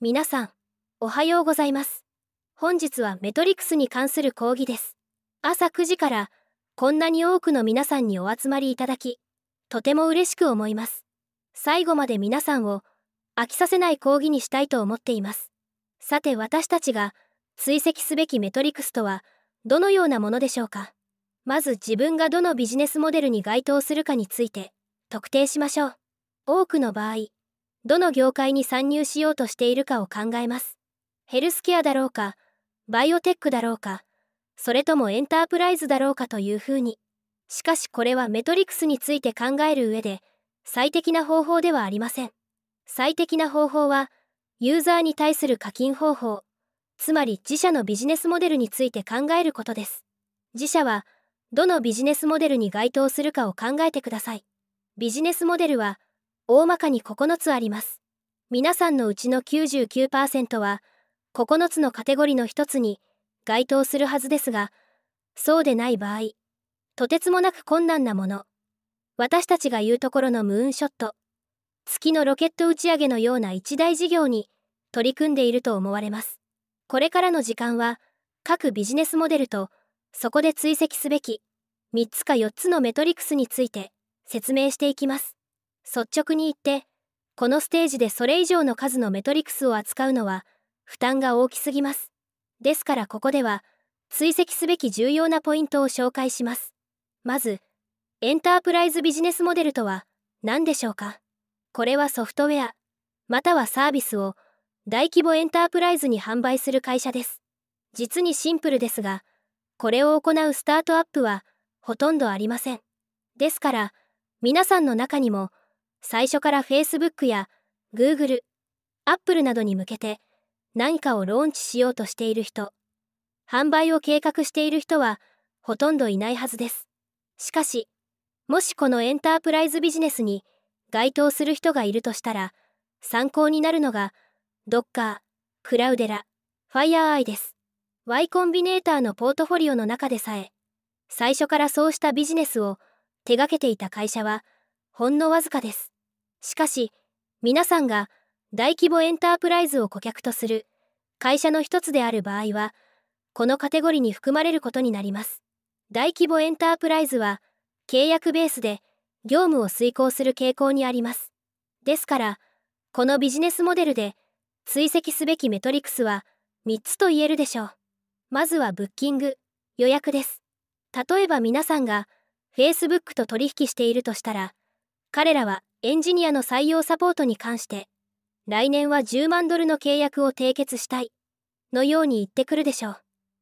皆さん、おはようございます。本日はメトリクスに関する講義です。朝9時から、こんなに多くの皆さんにお集まりいただき、とても嬉しく思います。最後まで皆さんを飽きさせない講義にしたいと思っています。さて私たちが追跡すべきメトリクスとは、どのようなものでしょうか。まず自分がどのビジネスモデルに該当するかについて、特定しましょう。多くの場合、どの業界に参入しようとしているかを考えます。ヘルスケアだろうか、バイオテックだろうか、それともエンタープライズだろうかというふうに。しかしこれはメトリクスについて考える上で、最適な方法ではありません。最適な方法は、ユーザーに対する課金方法、つまり自社のビジネスモデルについて考えることです。自社は、どのビジネスモデルに該当するかを考えてください。ビジネスモデルは、大まかに9つあります。皆さんのうちの99%は9つのカテゴリの1つに該当するはずですが、そうでない場合、とてつもなく困難なもの、私たちが言うところのムーンショット、月のロケット打ち上げのような一大事業に取り組んでいると思われます。これからの時間は、各ビジネスモデルと、そこで追跡すべき、3つか4つのメトリクスについて説明していきます。率直に言ってこのステージでそれ以上の数のメトリクスを扱うのは負担が大きすぎますですからここでは追跡すべき重要なポイントを紹介しますまずエンタープライズビジネスモデルとは何でしょうかこれはソフトウェアまたはサービスを大規模エンタープライズに販売する会社です実にシンプルですがこれを行うスタートアップはほとんどありませんですから皆さんの中にも最初から Facebook や Google、Apple などに向けて何かをローンチしようとしている人、販売を計画している人はほとんどいないはずです。しかし、もしこのエンタープライズビジネスに該当する人がいるとしたら、参考になるのが、ドッカー、クラウデラ、ファイヤーアイです。Y コンビネーターのポートフォリオの中でさえ、最初からそうしたビジネスを手掛けていた会社は、ほんのわずかです。しかし、皆さんが大規模エンタープライズを顧客とする会社の一つである場合は、このカテゴリに含まれることになります。大規模エンタープライズは、契約ベースで業務を遂行する傾向にあります。ですから、このビジネスモデルで追跡すべきメトリクスは3つと言えるでしょう。まずはブッキング、予約です。例えば皆さんが Facebook と取引しているとしたら、彼らはエンジニアの採用サポートに関して、来年は10万ドルの契約を締結したい、のように言ってくるでしょう。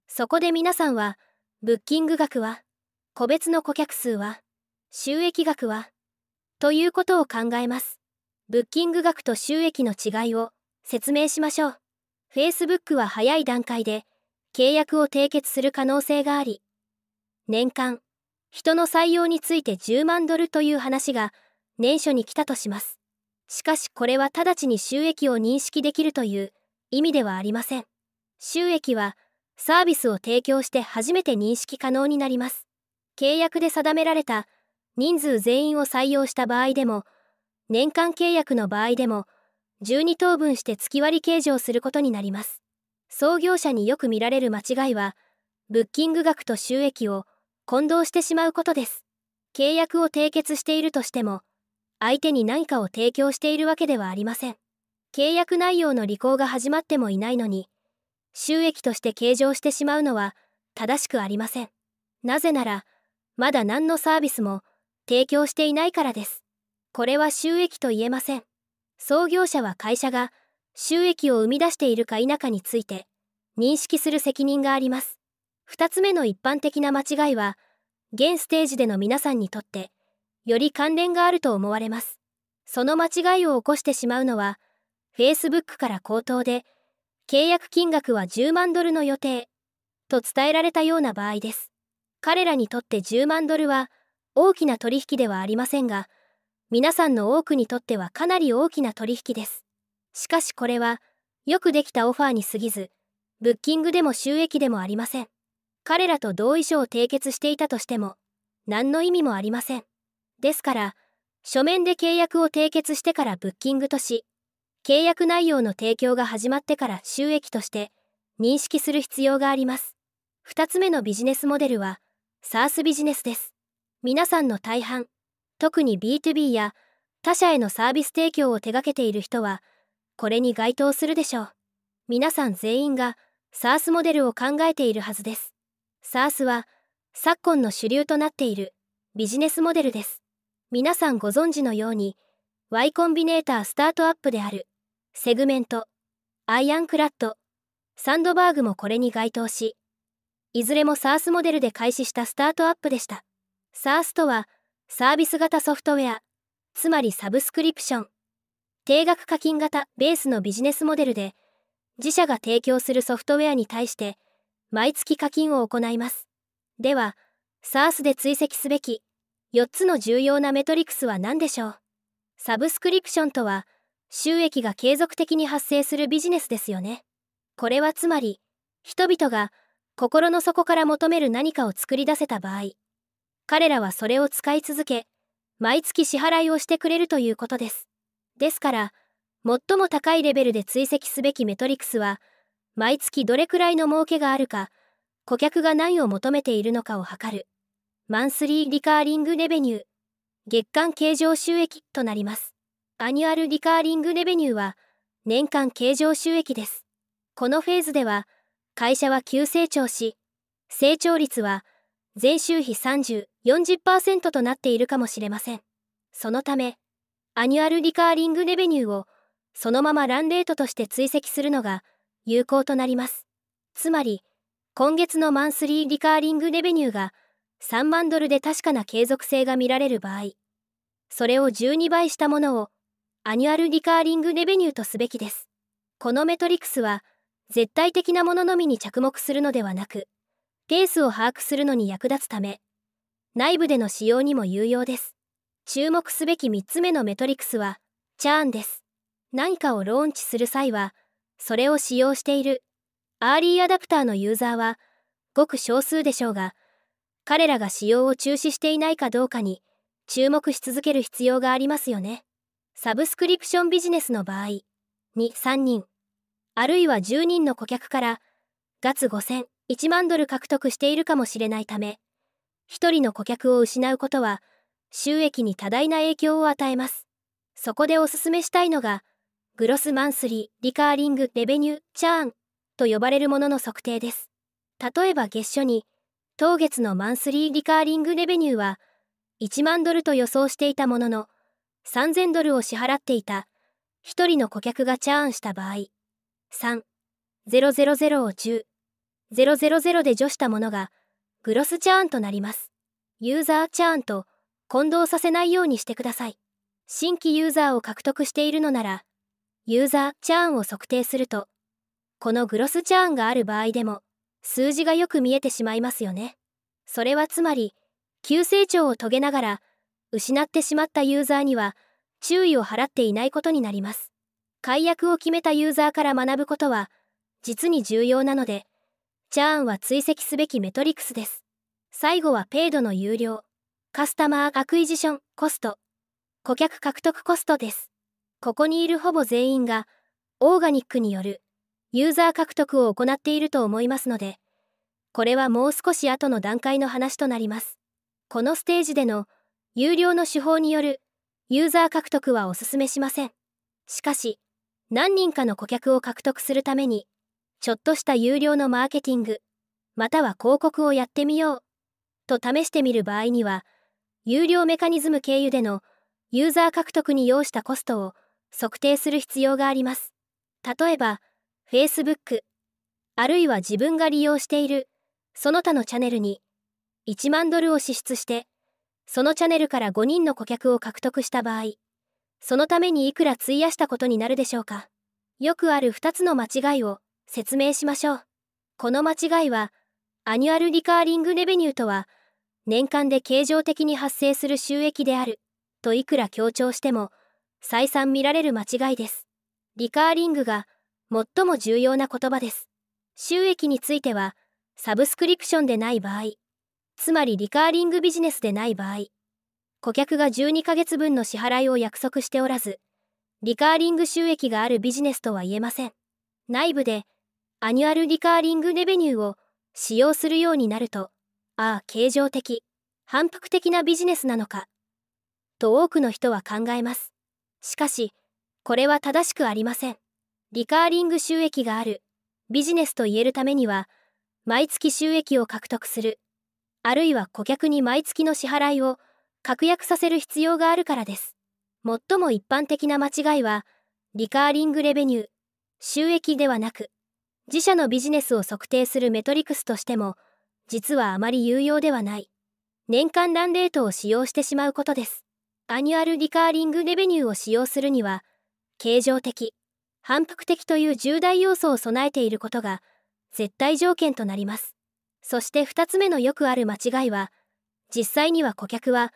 そこで皆さんは、ブッキング額は、個別の顧客数は、収益額は、ということを考えます。ブッキング額と収益の違いを説明しましょう。Facebook は早い段階で契約を締結する可能性があり、年間、人の採用について10万ドルという話が年初に来たとします。しかしこれは直ちに収益を認識できるという意味ではありません。収益はサービスを提供して初めて認識可能になります。契約で定められた人数全員を採用した場合でも、年間契約の場合でも、12等分して月割り計上することになります。創業者によく見られる間違いは、ブッキング額と収益を混同してしまうことです。契約を締結しているとしても、相手に何かを提供しているわけではありません契約内容の履行が始まってもいないのに収益として計上してしまうのは正しくありませんなぜならまだ何のサービスも提供していないからですこれは収益と言えません創業者は会社が収益を生み出しているか否かについて認識する責任があります2つ目の一般的な間違いは現ステージでの皆さんにとってより関連があると思われます。その間違いを起こしてしまうのは、Facebook から口頭で、契約金額は10万ドルの予定と伝えられたような場合です。彼らにとって10万ドルは大きな取引ではありませんが、皆さんの多くにとってはかなり大きな取引です。しかしこれは、よくできたオファーに過ぎず、ブッキングでも収益でもありません。彼らと同意書を締結していたとしても、何の意味もありません。ですから、書面で契約を締結してからブッキングとし、契約内容の提供が始まってから収益として認識する必要があります。2つ目のビジネスモデルは、サースビジネスです。皆さんの大半、特に B2B や他社へのサービス提供を手掛けている人は、これに該当するでしょう。皆さん全員が SARS モデルを考えているはずです。SARS は昨今の主流となっているビジネスモデルです。皆さんご存知のように Y コンビネータースタートアップであるセグメントアイアンクラッドサンドバーグもこれに該当しいずれも SARS モデルで開始したスタートアップでした SARS とはサービス型ソフトウェアつまりサブスクリプション定額課金型ベースのビジネスモデルで自社が提供するソフトウェアに対して毎月課金を行いますでは SARS で追跡すべき4つの重要なメトリクスは何でしょうサブスクリプションとは収益が継続的に発生するビジネスですよね。これはつまり人々が心の底から求める何かを作り出せた場合彼らはそれを使い続け毎月支払いをしてくれるということです。ですから最も高いレベルで追跡すべきメトリクスは毎月どれくらいの儲けがあるか顧客が何を求めているのかを測るマンスリーリカーリングレベニュー、月間経常収益となります。アニュアルリカーリングレベニューは、年間経常収益です。このフェーズでは、会社は急成長し、成長率は前週比30、40%となっているかもしれません。そのため、アニュアルリカーリングレベニューをそのままランレートとして追跡するのが有効となります。つまり、今月のマンスリーリカーリングレベニューが3万ドルで確かな継続性が見られる場合、それを12倍したものをアニュアルリカーリングレベニューとすべきです。このメトリクスは、絶対的なもののみに着目するのではなく、ペースを把握するのに役立つため、内部での使用にも有用です。注目すべき3つ目のメトリクスは、チャーンです。何かをローンチする際は、それを使用している、アーリーアダプターのユーザーは、ごく少数でしょうが、彼らが使用を中止していないかどうかに注目し続ける必要がありますよね。サブスクリプションビジネスの場合、2、3人、あるいは10人の顧客から月5000、1万ドル獲得しているかもしれないため、1人の顧客を失うことは収益に多大な影響を与えます。そこでおすすめしたいのが、グロスマンスリー、リカーリング、レベニュー、チャーンと呼ばれるものの測定です。例えば月初に当月のマンスリーリカーリングレベニューは1万ドルと予想していたものの3000ドルを支払っていた1人の顧客がチャーンした場合3000を10000で除したものがグロスチャーンとなりますユーザーチャーンと混同させないようにしてください新規ユーザーを獲得しているのならユーザーチャーンを測定するとこのグロスチャーンがある場合でも数字がよく見えてしまいますよね。それはつまり急成長を遂げながら失ってしまったユーザーには注意を払っていないことになります。解約を決めたユーザーから学ぶことは実に重要なので、チャーンは追跡すべきメトリクスです。最後はペイドの有料、カスタマーアクイジションコスト、顧客獲得コストです。ここにいるほぼ全員がオーガニックによるユーザー獲得を行っていると思いますので、これはもう少し後の段階の話となります。このステージでの有料の手法によるユーザー獲得はお勧めしません。しかし、何人かの顧客を獲得するために、ちょっとした有料のマーケティング、または広告をやってみよう、と試してみる場合には、有料メカニズム経由でのユーザー獲得に要したコストを測定する必要があります。例えば、Facebook、あるいは自分が利用している、その他のチャンネルに、1万ドルを支出して、そのチャンネルから5人の顧客を獲得した場合、そのためにいくら費やしたことになるでしょうか。よくある2つの間違いを説明しましょう。この間違いは、アニュアルリカーリングレベニューとは、年間で経常的に発生する収益である、といくら強調しても、再三見られる間違いです。リカーリングが最も重要な言葉です。収益については、サブスクリプションでない場合、つまりリカーリングビジネスでない場合、顧客が12ヶ月分の支払いを約束しておらず、リカーリング収益があるビジネスとは言えません。内部で、アニュアルリカーリングレベニューを使用するようになると、ああ、形状的、反復的なビジネスなのか、と多くの人は考えます。しかし、これは正しくありません。リカーリング収益があるビジネスと言えるためには、毎月収益を獲得する、あるいは顧客に毎月の支払いを確約させる必要があるからです。最も一般的な間違いは、リカーリングレベニュー、収益ではなく、自社のビジネスを測定するメトリクスとしても、実はあまり有用ではない。年間ランレートを使用してしまうことです。アニュアルリカーリングレベニューを使用するには、形状的、反復的という重大要素を備えていることが絶対条件となります。そして2つ目のよくある間違いは、実際には顧客は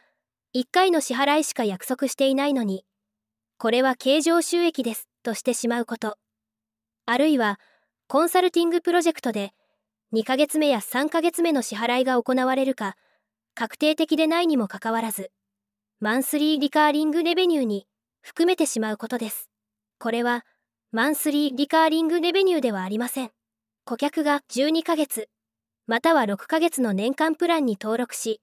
1回の支払いしか約束していないのに、これは経常収益ですとしてしまうこと。あるいは、コンサルティングプロジェクトで2ヶ月目や3ヶ月目の支払いが行われるか、確定的でないにもかかわらず、マンスリーリカーリングレベニューに含めてしまうことです。これは、マンスリーリカーリングレベニューではありません。顧客が12ヶ月、または6ヶ月の年間プランに登録し、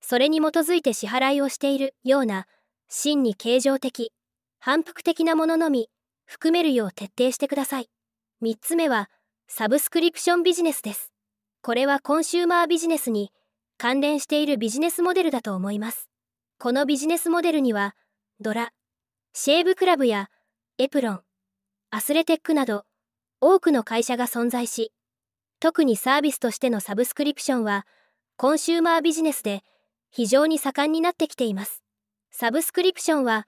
それに基づいて支払いをしているような、真に形状的、反復的なもののみ、含めるよう徹底してください。3つ目は、サブスクリプションビジネスです。これはコンシューマービジネスに関連しているビジネスモデルだと思います。このビジネスモデルには、ドラ、シェーブクラブやエプロン、アスレテックなど多くの会社が存在し特にサービスとしてのサブスクリプションはコンシューマービジネスで非常に盛んになってきていますサブスクリプションは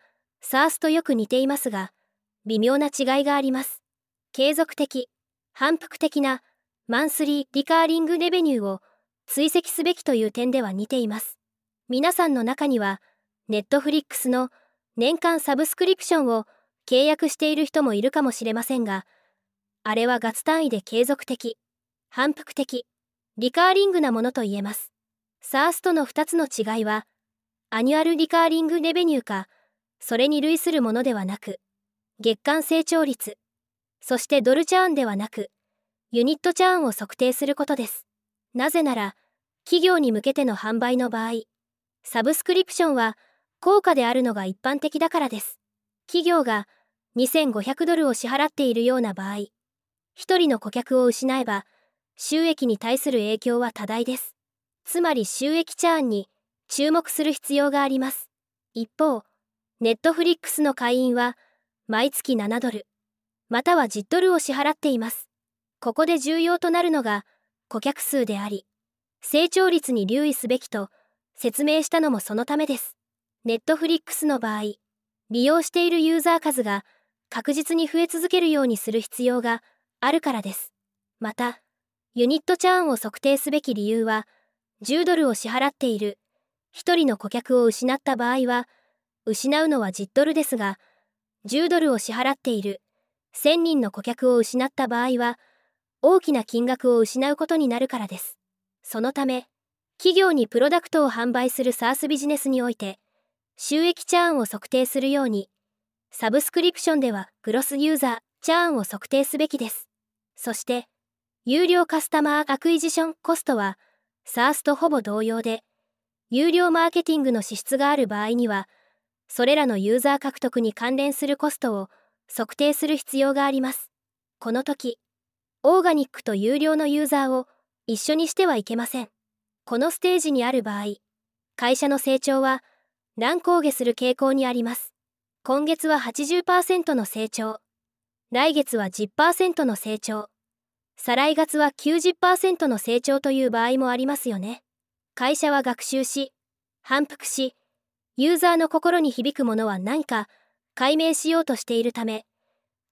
SARS とよく似ていますが微妙な違いがあります継続的反復的なマンスリーリカーリングレベニューを追跡すべきという点では似ています皆さんの中にはネットフリックスの年間サブスクリプションを契約している人もいるかもしれませんが、あれはガツ単位で継続的、反復的、リカーリングなものと言えます。サースとの2つの違いは、アニュアルリカーリングレベニューか、それに類するものではなく、月間成長率、そしてドルチャーンではなく、ユニットチャーンを測定することです。なぜなら、企業に向けての販売の場合、サブスクリプションは高価であるのが一般的だからです。企業が2500ドルを支払っているような場合、1人の顧客を失えば、収益に対する影響は多大です。つまり収益チャーンに注目する必要があります。一方、ネットフリックスの会員は、毎月7ドル、または10ドルを支払っています。ここで重要となるのが、顧客数であり、成長率に留意すべきと説明したのもそのためです。ネットフリックスの場合、利用しているユーザー数が確実に増え続けるようにする必要があるからです。また、ユニットチャーンを測定すべき理由は、10ドルを支払っている1人の顧客を失った場合は、失うのは10ドルですが、10ドルを支払っている1000人の顧客を失った場合は、大きな金額を失うことになるからです。そのため、企業にプロダクトを販売する s a ス s ビジネスにおいて、収益チャーンを測定するようにサブスクリプションではグロスユーザー、チャーンを測定すべきです。そして、有料カスタマーアクイジションコストは、サースとほぼ同様で、有料マーケティングの支出がある場合には、それらのユーザー獲得に関連するコストを測定する必要があります。この時、オーガニックと有料のユーザーを一緒にしてはいけません。このステージにある場合、会社の成長は乱高下する傾向にあります。今月は80%の成長。来月は10%の成長。再来月は90%の成長という場合もありますよね。会社は学習し、反復し、ユーザーの心に響くものは何か解明しようとしているため、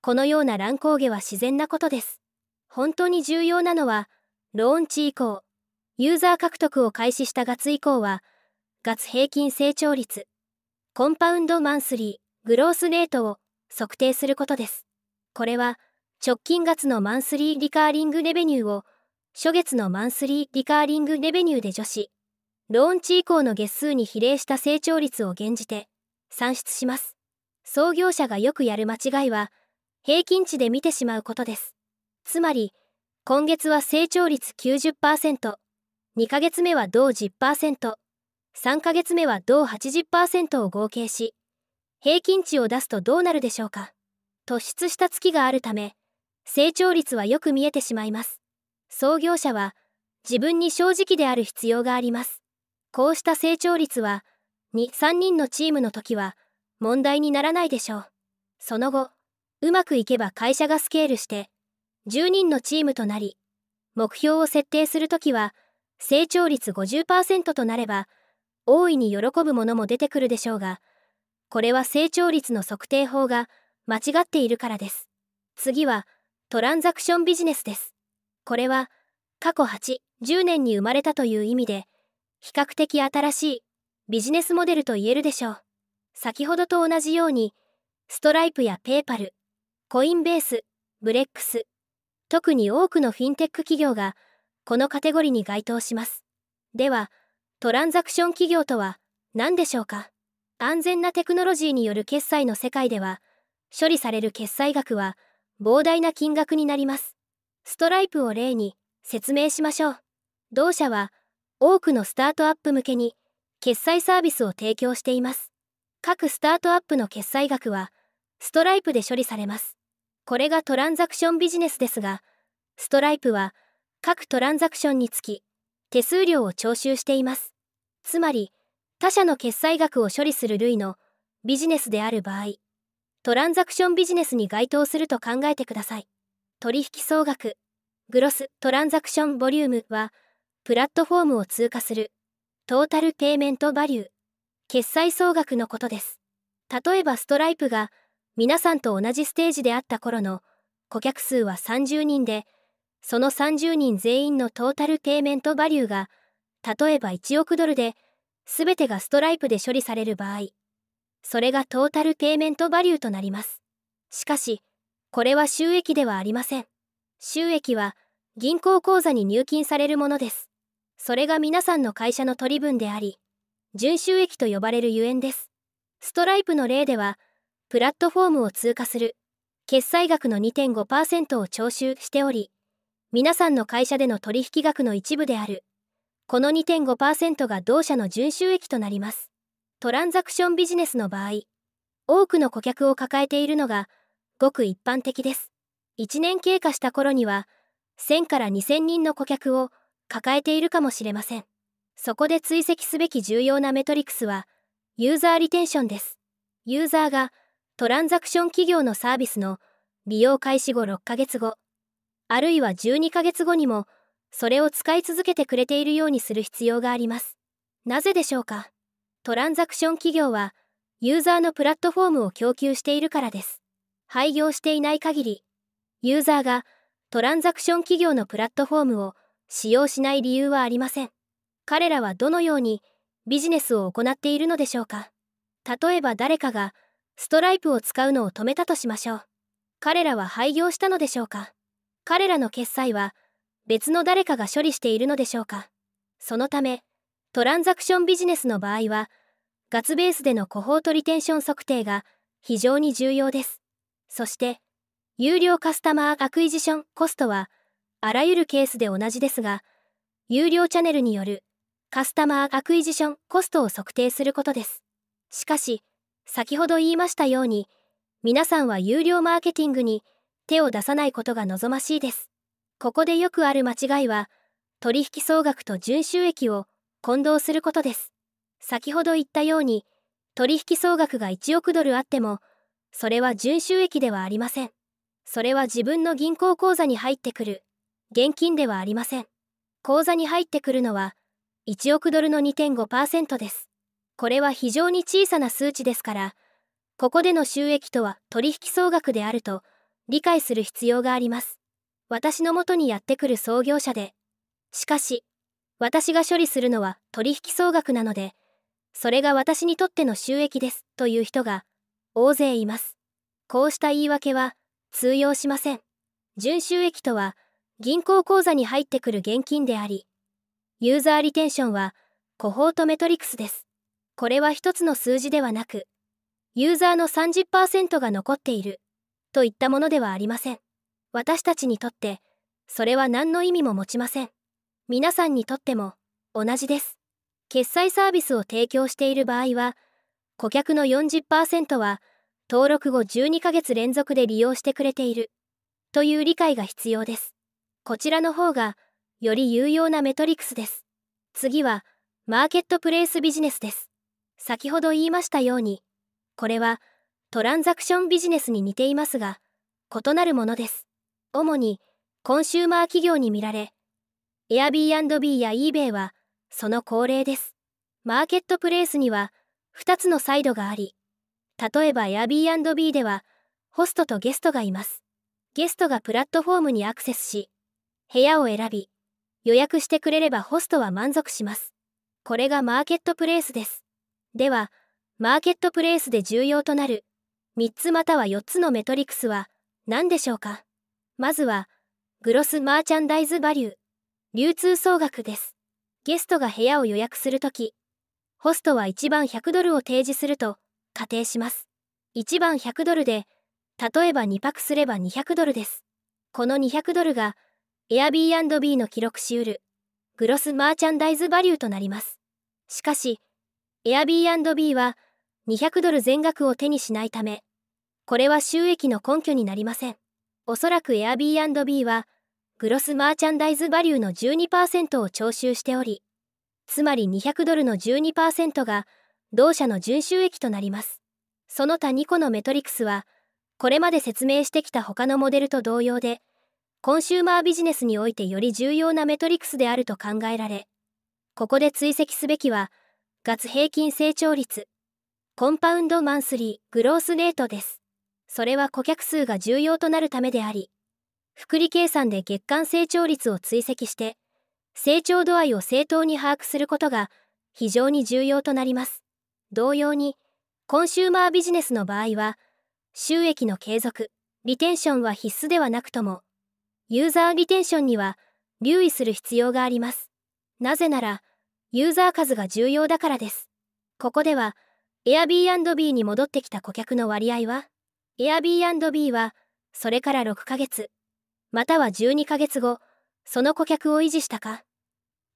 このような乱高下は自然なことです。本当に重要なのは、ローンチ以降、ユーザー獲得を開始した月以降は、月平均成長率、コンパウンドマンスリー、グロースレートを測定することです。これは、直近月のマンスリーリカーリングレベニューを、初月のマンスリーリカーリングレベニューで除し、ローンチ以降の月数に比例した成長率を減じて、算出します。創業者がよくやる間違いは、平均値で見てしまうことです。つまり、今月は成長率90%、2ヶ月目は同10%、3ヶ月目は同80%を合計し、平均値を出すとどうなるでしょうか突出した月があるため成長率はよく見えてしまいます創業者は自分に正直である必要がありますこうした成長率は23人のチームの時は問題にならないでしょうその後うまくいけば会社がスケールして10人のチームとなり目標を設定する時は成長率50%となれば大いに喜ぶものも出てくるでしょうがこれは成長率の測定法が間違っているからです。次は、トランザクションビジネスです。これは、過去8、10年に生まれたという意味で、比較的新しいビジネスモデルと言えるでしょう。先ほどと同じように、ストライプやペーパル、コインベース、ブレックス、特に多くのフィンテック企業が、このカテゴリに該当します。では、トランザクション企業とは何でしょうか安全なテクノロジーによる決済の世界では、処理される決済額は膨大な金額になります。ストライプを例に説明しましょう。同社は多くのスタートアップ向けに決済サービスを提供しています。各スタートアップの決済額はストライプで処理されます。これがトランザクションビジネスですが、ストライプは各トランザクションにつき手数料を徴収しています。つまり、他社の決済額を処理する類のビジネスである場合、トランザクションビジネスに該当すると考えてください。取引総額、グロス・トランザクションボリュームは、プラットフォームを通過する、トータルペイメントバリュー、決済総額のことです。例えばストライプが、皆さんと同じステージであった頃の顧客数は30人で、その30人全員のトータルペイメントバリューが、例えば1億ドルで、すべてがストライプで処理される場合、それがトータルペイメントバリューとなります。しかし、これは収益ではありません。収益は銀行口座に入金されるものです。それが皆さんの会社の取り分であり、純収益と呼ばれるゆえんです。ストライプの例では、プラットフォームを通過する決済額の2.5%を徴収しており、皆さんの会社での取引額の一部であるこの2.5%が同社の純収益となります。トランザクションビジネスの場合、多くの顧客を抱えているのが、ごく一般的です。1年経過した頃には、1000から2000人の顧客を抱えているかもしれません。そこで追跡すべき重要なメトリクスは、ユーザーリテンションです。ユーザーがトランザクション企業のサービスの利用開始後6ヶ月後、あるいは12ヶ月後にもそれを使い続けてくれているようにする必要があります。なぜでしょうかトランザクション企業は、ユーザーのプラットフォームを供給しているからです。廃業していない限り、ユーザーがトランザクション企業のプラットフォームを使用しない理由はありません。彼らはどのようにビジネスを行っているのでしょうか例えば誰かがストライプを使うのを止めたとしましょう。彼らは廃業したのでしょうか彼らの決済は別の誰かが処理しているのでしょうかそのためトランザクションビジネスの場合はガツベースでのコホートリテンション測定が非常に重要ですそして有料カスタマーアクイジションコストはあらゆるケースで同じですが有料チャンネルによるカスタマーアクイジションコストを測定することですしかし先ほど言いましたように皆さんは有料マーケティングに手を出さないことが望ましいですここでよくある間違いは、取引総額と純収益を混同することです。先ほど言ったように、取引総額が1億ドルあっても、それは純収益ではありません。それは自分の銀行口座に入ってくる現金ではありません。口座に入ってくるのは1億ドルの2.5%です。これは非常に小さな数値ですから、ここでの収益とは取引総額であると理解する必要があります。私のもとにやってくる創業者で、しかし、私が処理するのは取引総額なので、それが私にとっての収益ですという人が大勢います。こうした言い訳は通用しません。純収益とは銀行口座に入ってくる現金であり、ユーザーリテンションはコホートメトリクスです。これは一つの数字ではなく、ユーザーの30%が残っているといったものではありません。私たちにとってそれは何の意味も持ちません皆さんにとっても同じです決済サービスを提供している場合は顧客の40%は登録後12ヶ月連続で利用してくれているという理解が必要ですこちらの方がより有用なメトリクスです次はマーケットプレイスビジネスです先ほど言いましたようにこれはトランザクションビジネスに似ていますが異なるものです主にコンシューマー企業に見られ Airbnb や eBay はその恒例ですマーケットプレイスには2つのサイドがあり例えば Airbnb ではホストとゲストがいますゲストがプラットフォームにアクセスし部屋を選び予約してくれればホストは満足しますこれがマーケットプレイスですではマーケットプレイスで重要となる3つまたは4つのメトリクスは何でしょうかまずは、グロスマーチャンダイズバリュー、流通総額です。ゲストが部屋を予約するとき、ホストは1番100ドルを提示すると仮定します。1番100ドルで、例えば2泊すれば200ドルです。この200ドルが、Airbnb の記録しうる、グロスマーチャンダイズバリューとなります。しかし、Airbnb は200ドル全額を手にしないため、これは収益の根拠になりません。おそらく Airbnb はグロスマーチャンダイズバリューの12%を徴収しておりつまり200ドルの12%が同社の純収益となりますその他2個のメトリクスはこれまで説明してきた他のモデルと同様でコンシューマービジネスにおいてより重要なメトリクスであると考えられここで追跡すべきは月平均成長率コンパウンドマンスリーグロースレートですそれは顧客数が重要となるためであり、福利計算で月間成長率を追跡して、成長度合いを正当に把握することが非常に重要となります。同様に、コンシューマービジネスの場合は、収益の継続、リテンションは必須ではなくとも、ユーザーリテンションには留意する必要があります。なぜなら、ユーザー数が重要だからです。ここでは、Airbnb に戻ってきた顧客の割合は、Airbnb は、それから6ヶ月、または12ヶ月後、その顧客を維持したか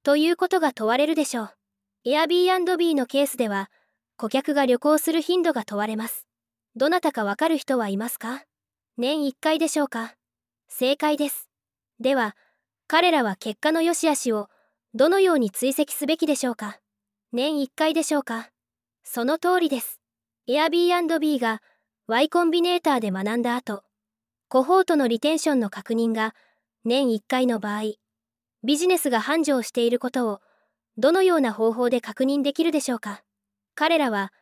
ということが問われるでしょう。Airbnb のケースでは、顧客が旅行する頻度が問われます。どなたかわかる人はいますか年1回でしょうか正解です。では、彼らは結果の良し悪しをどのように追跡すべきでしょうか年1回でしょうかその通りです。Airbnb が Y コンビネーターで学んだ後、コホートのリテンションの確認が年1回の場合、ビジネスが繁盛していることをどのような方法で確認できるでしょうか彼らは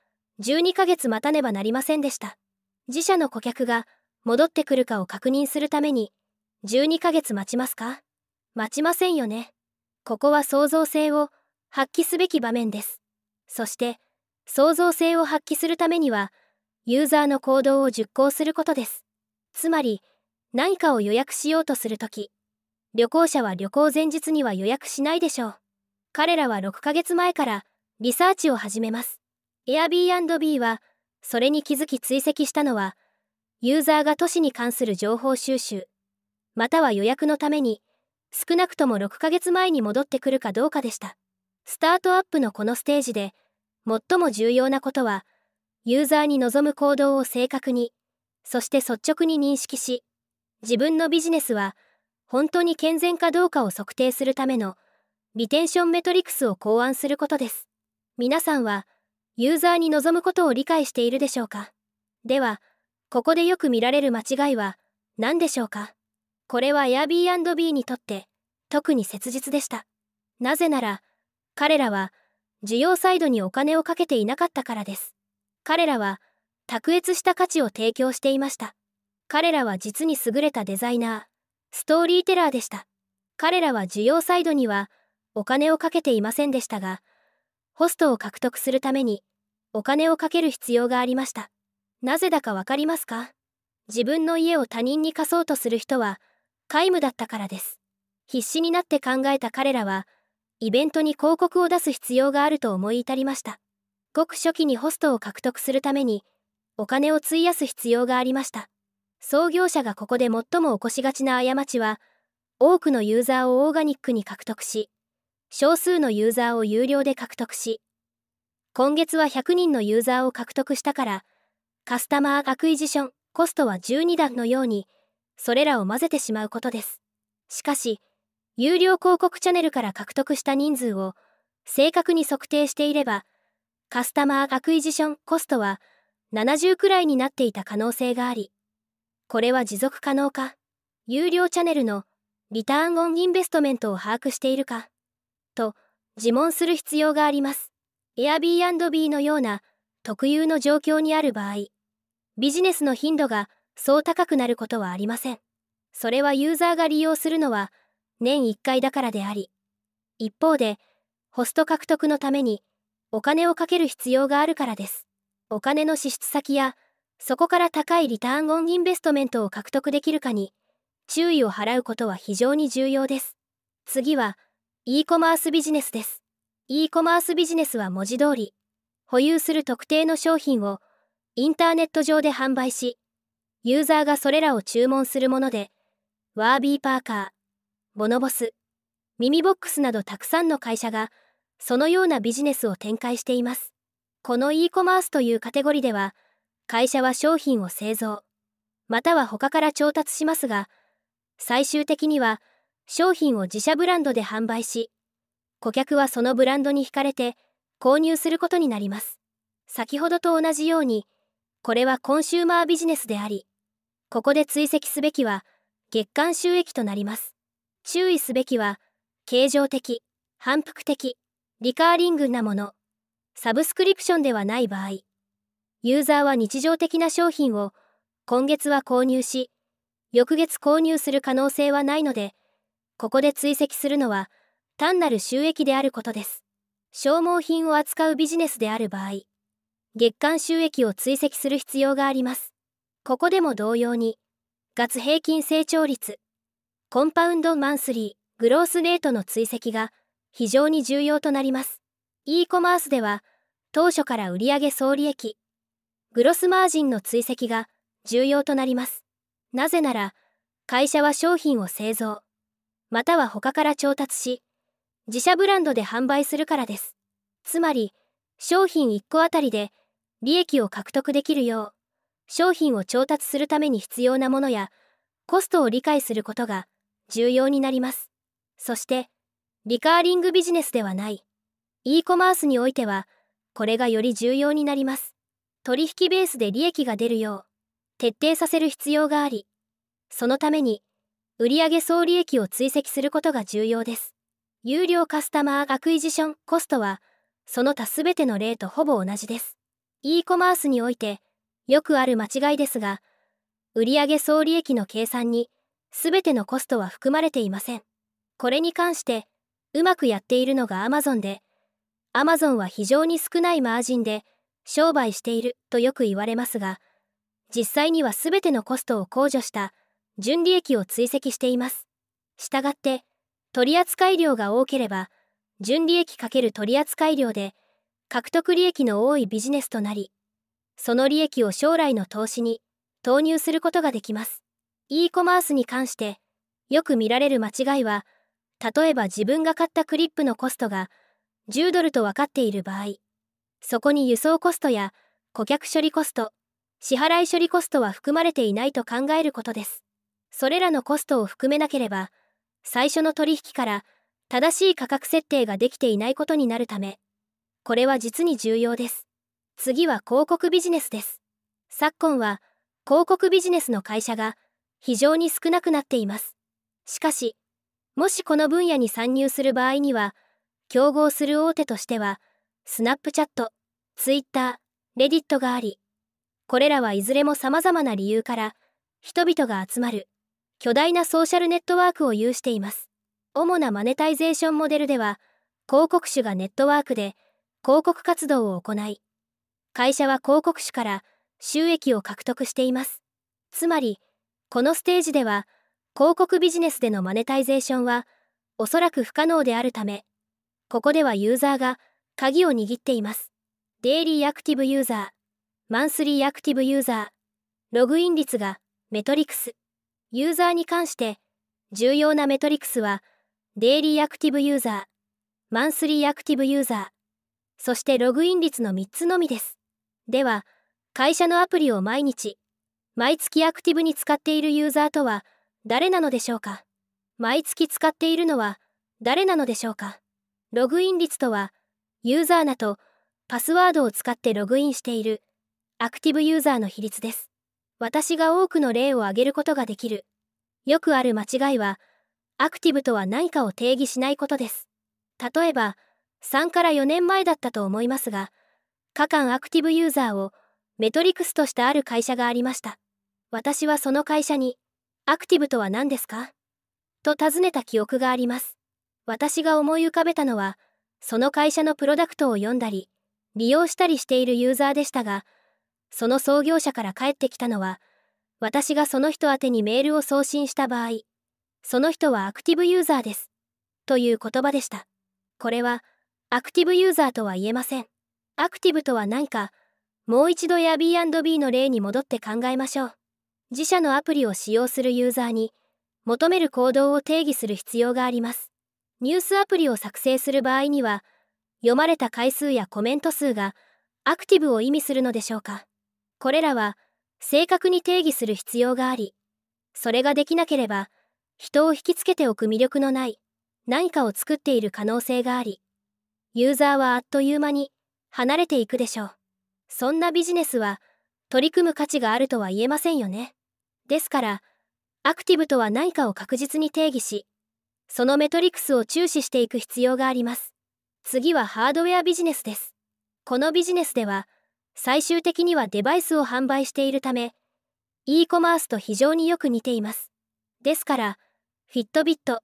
12ヶ月待たねばなりませんでした。自社の顧客が戻ってくるかを確認するために12ヶ月待ちますか待ちませんよね。ここは創造性を発揮すべき場面です。そして、創造性を発揮するためには、ユーザーの行動を実行することです。つまり、何かを予約しようとするとき、旅行者は旅行前日には予約しないでしょう。彼らは6ヶ月前からリサーチを始めます。Airbnb は、それに気づき追跡したのは、ユーザーが都市に関する情報収集、または予約のために、少なくとも6ヶ月前に戻ってくるかどうかでした。スタートアップのこのステージで、最も重要なことは、ユーザーに望む行動を正確に、そして率直に認識し、自分のビジネスは本当に健全かどうかを測定するためのリテンションメトリクスを考案することです。皆さんはユーザーに望むことを理解しているでしょうかでは、ここでよく見られる間違いは何でしょうかこれは Airbnb にとって特に切実でした。なぜなら、彼らは需要サイドにお金をかけていなかったからです。彼らは卓越した価値を提供していました彼らは実に優れたデザイナーストーリーテラーでした彼らは需要サイドにはお金をかけていませんでしたがホストを獲得するためにお金をかける必要がありましたなぜだかわかりますか自分の家を他人に貸そうとする人は皆無だったからです必死になって考えた彼らはイベントに広告を出す必要があると思い至りましたごく初期にホストを獲得するためにお金を費やす必要がありました創業者がここで最も起こしがちな過ちは多くのユーザーをオーガニックに獲得し少数のユーザーを有料で獲得し今月は100人のユーザーを獲得したからカスタマーアクイジションコストは12段のようにそれらを混ぜてしまうことですしかし有料広告チャンネルから獲得した人数を正確に測定していればカスタマーアクイジションコストは70くらいになっていた可能性があり、これは持続可能か、有料チャンネルのリターンオンインベストメントを把握しているか、と自問する必要があります。Airbnb のような特有の状況にある場合、ビジネスの頻度がそう高くなることはありません。それはユーザーが利用するのは年1回だからであり、一方で、ホスト獲得のためにお金をかける必要があるからです。お金の支出先や、そこから高いリターンオンインベストメントを獲得できるかに、注意を払うことは非常に重要です。次は、e コマースビジネスです。e コマースビジネスは文字通り、保有する特定の商品をインターネット上で販売し、ユーザーがそれらを注文するもので、ワービーパーカー、ボノボス、ミミボックスなどたくさんの会社がそのようなビジネスを展開しています。この e コマースというカテゴリでは、会社は商品を製造、または他から調達しますが、最終的には商品を自社ブランドで販売し、顧客はそのブランドに惹かれて購入することになります。先ほどと同じように、これはコンシューマービジネスであり、ここで追跡すべきは月間収益となります。注意すべきは、形状的、反復的、リカーリングなもの、サブスクリプションではない場合、ユーザーは日常的な商品を今月は購入し、翌月購入する可能性はないので、ここで追跡するのは単なる収益であることです。消耗品を扱うビジネスである場合、月間収益を追跡する必要があります。ここでも同様に、月平均成長率、コンパウンドマンスリー、グロースレートの追跡が非常に重要となります。e コマースでは、当初から売上総利益、グロスマージンの追跡が重要となります。なぜなら、会社は商品を製造、または他から調達し、自社ブランドで販売するからです。つまり、商品1個あたりで利益を獲得できるよう、商品を調達するために必要なものや、コストを理解することが重要になります。そして、リカーリングビジネスではない e コマースにおいてはこれがより重要になります取引ベースで利益が出るよう徹底させる必要がありそのために売上総利益を追跡することが重要です有料カスタマーアクイジションコストはその他全ての例とほぼ同じです e コマースにおいてよくある間違いですが売上総利益の計算に全てのコストは含まれていませんこれに関してうまくやっているのがアマゾンでアマゾンは非常に少ないマージンで商売しているとよく言われますが実際には全てのコストを控除した純利益を追跡していますしたがって取扱量が多ければ純利益×取扱量で獲得利益の多いビジネスとなりその利益を将来の投資に投入することができます e コマースに関してよく見られる間違いは例えば自分が買ったクリップのコストが10ドルと分かっている場合そこに輸送コストや顧客処理コスト支払い処理コストは含まれていないと考えることですそれらのコストを含めなければ最初の取引から正しい価格設定ができていないことになるためこれは実に重要です次は広告ビジネスです昨今は広告ビジネスの会社が非常に少なくなっていますしかしもしこの分野に参入する場合には、競合する大手としては、スナップチャット、ツイッター、レディットがあり、これらはいずれも様々な理由から、人々が集まる、巨大なソーシャルネットワークを有しています。主なマネタイゼーションモデルでは、広告主がネットワークで広告活動を行い、会社は広告主から収益を獲得しています。つまり、このステージでは、広告ビジネスでのマネタイゼーションはおそらく不可能であるためここではユーザーが鍵を握っていますデイリーアクティブユーザーマンスリーアクティブユーザーログイン率がメトリクスユーザーに関して重要なメトリクスはデイリーアクティブユーザーマンスリーアクティブユーザーそしてログイン率の3つのみですでは会社のアプリを毎日毎月アクティブに使っているユーザーとは誰なのでしょうか毎月使っているのは誰なのでしょうかログイン率とはユーザー名とパスワードを使ってログインしているアクティブユーザーの比率です私が多くの例を挙げることができるよくある間違いはアクティブとは何かを定義しないことです例えば3から4年前だったと思いますが過間アクティブユーザーをメトリクスとしてある会社がありました私はその会社にアクティブとは何ですかと尋ねた記憶があります。私が思い浮かべたのは、その会社のプロダクトを読んだり、利用したりしているユーザーでしたが、その創業者から帰ってきたのは、私がその人宛にメールを送信した場合、その人はアクティブユーザーです。という言葉でした。これは、アクティブユーザーとは言えません。アクティブとは何か、もう一度 Airbnb の例に戻って考えましょう。自社のアプリを使用するユーザーに求める行動を定義する必要があります。ニュースアプリを作成する場合には、読まれた回数やコメント数がアクティブを意味するのでしょうか。これらは正確に定義する必要があり、それができなければ、人を引きつけておく魅力のない何かを作っている可能性があり、ユーザーはあっという間に離れていくでしょう。そんなビジネスは取り組む価値があるとは言えませんよね。ですから、アクティブとは何かを確実に定義し、そのメトリクスを注視していく必要があります。次はハードウェアビジネスです。このビジネスでは、最終的にはデバイスを販売しているため、e コマースと非常によく似ています。ですから、フィットビット、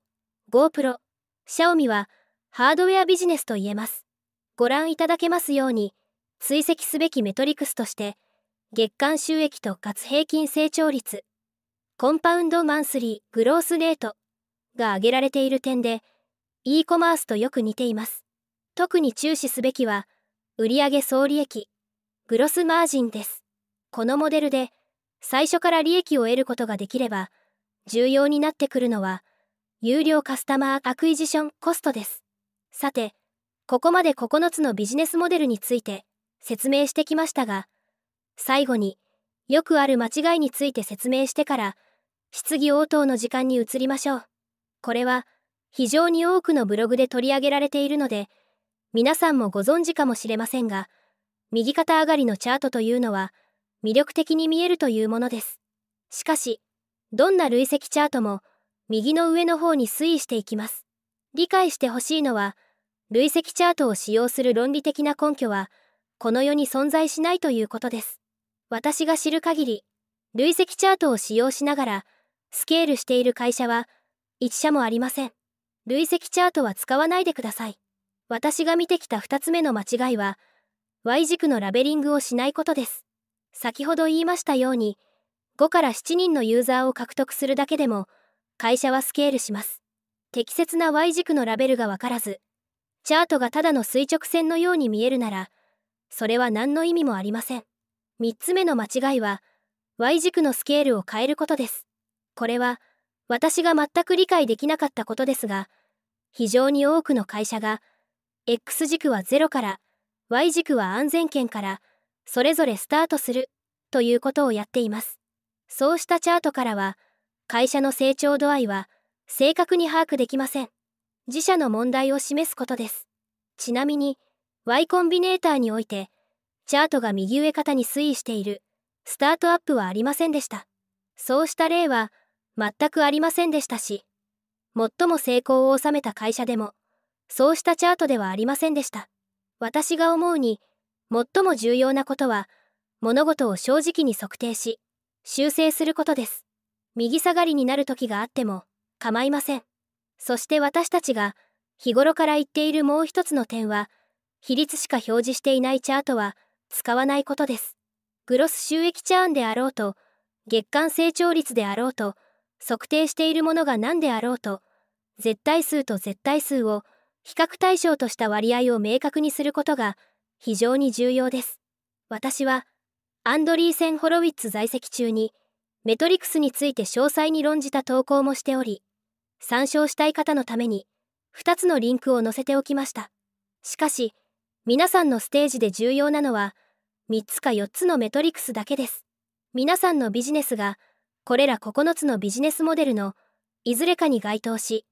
GoPro、Xiaomi はハードウェアビジネスと言えます。ご覧いただけますように、追跡すべきメトリクスとして、月間収益と月平均成長率、コンパウンドマンスリーグロースレートが挙げられている点で e コマースとよく似ています特に注視すべきは売上総利益グロスマージンですこのモデルで最初から利益を得ることができれば重要になってくるのは有料カスタマーアクイジションコストですさてここまで9つのビジネスモデルについて説明してきましたが最後によくある間違いについて説明してから質疑応答の時間に移りましょう。これは非常に多くのブログで取り上げられているので、皆さんもご存知かもしれませんが、右肩上がりのチャートというのは魅力的に見えるというものです。しかし、どんな累積チャートも右の上の方に推移していきます。理解してほしいのは、累積チャートを使用する論理的な根拠は、この世に存在しないということです。私が知る限り、累積チャートを使用しながら、スケールしている会社は1社もありません。累積チャートは使わないでください。私が見てきた2つ目の間違いは、Y 軸のラベリングをしないことです。先ほど言いましたように、5から7人のユーザーを獲得するだけでも、会社はスケールします。適切な Y 軸のラベルがわからず、チャートがただの垂直線のように見えるなら、それは何の意味もありません。3つ目の間違いは、Y 軸のスケールを変えることです。これは私が全く理解できなかったことですが非常に多くの会社が X 軸は0から Y 軸は安全圏からそれぞれスタートするということをやっていますそうしたチャートからは会社の成長度合いは正確に把握できません自社の問題を示すことですちなみに Y コンビネーターにおいてチャートが右上肩に推移しているスタートアップはありませんでしたそうした例は全くありませんでしたし最も成功を収めた会社でもそうしたチャートではありませんでした私が思うに最も重要なことは物事を正直に測定し修正することです右下がりになる時があっても構いませんそして私たちが日頃から言っているもう一つの点は比率しか表示していないチャートは使わないことですグロス収益チャーンであろうと月間成長率であろうと測定しているものが何であろうと絶対数と絶対数を比較対象とした割合を明確にすることが非常に重要です私はアンドリーセン・ホロウィッツ在籍中にメトリクスについて詳細に論じた投稿もしており参照したい方のために2つのリンクを載せておきましたしかし皆さんのステージで重要なのは3つか4つのメトリクスだけです皆さんのビジネスがこれら9つのビジネスモデルのいずれかに該当し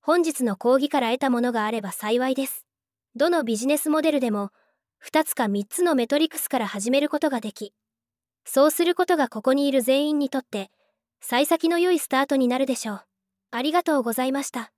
本日の講義から得たものがあれば幸いですどのビジネスモデルでも2つか3つのメトリクスから始めることができそうすることがここにいる全員にとって幸先の良いスタートになるでしょうありがとうございました